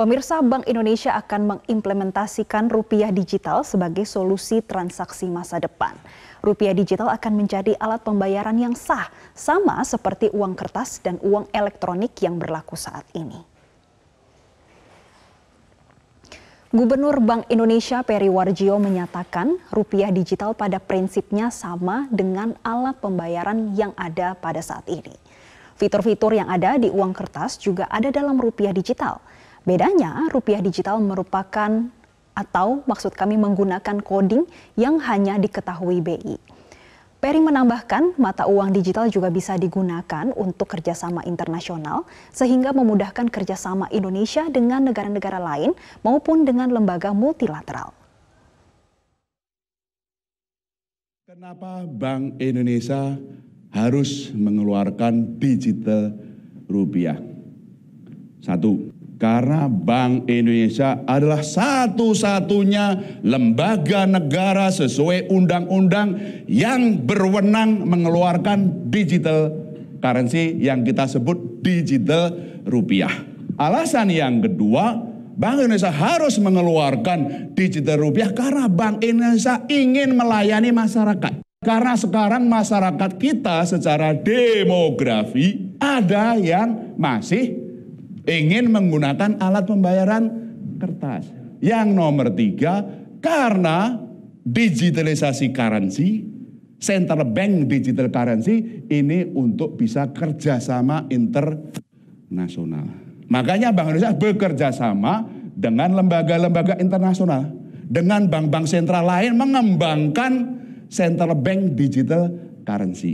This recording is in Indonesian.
Pemirsa Bank Indonesia akan mengimplementasikan rupiah digital sebagai solusi transaksi masa depan. Rupiah digital akan menjadi alat pembayaran yang sah, sama seperti uang kertas dan uang elektronik yang berlaku saat ini. Gubernur Bank Indonesia Peri Warjio menyatakan rupiah digital pada prinsipnya sama dengan alat pembayaran yang ada pada saat ini. Fitur-fitur yang ada di uang kertas juga ada dalam rupiah digital. Bedanya, rupiah digital merupakan atau maksud kami menggunakan coding yang hanya diketahui BI. Peri menambahkan, mata uang digital juga bisa digunakan untuk kerjasama internasional, sehingga memudahkan kerjasama Indonesia dengan negara-negara lain maupun dengan lembaga multilateral. Kenapa Bank Indonesia harus mengeluarkan digital rupiah? Satu, karena Bank Indonesia adalah satu-satunya lembaga negara sesuai undang-undang yang berwenang mengeluarkan digital currency yang kita sebut digital rupiah. Alasan yang kedua, Bank Indonesia harus mengeluarkan digital rupiah karena Bank Indonesia ingin melayani masyarakat. Karena sekarang masyarakat kita secara demografi ada yang masih ingin menggunakan alat pembayaran kertas. Yang nomor tiga, karena digitalisasi currency, central bank digital currency ini untuk bisa kerjasama internasional. Makanya Bank Indonesia bekerja sama dengan lembaga-lembaga internasional, dengan bank-bank sentral lain mengembangkan central bank digital currency.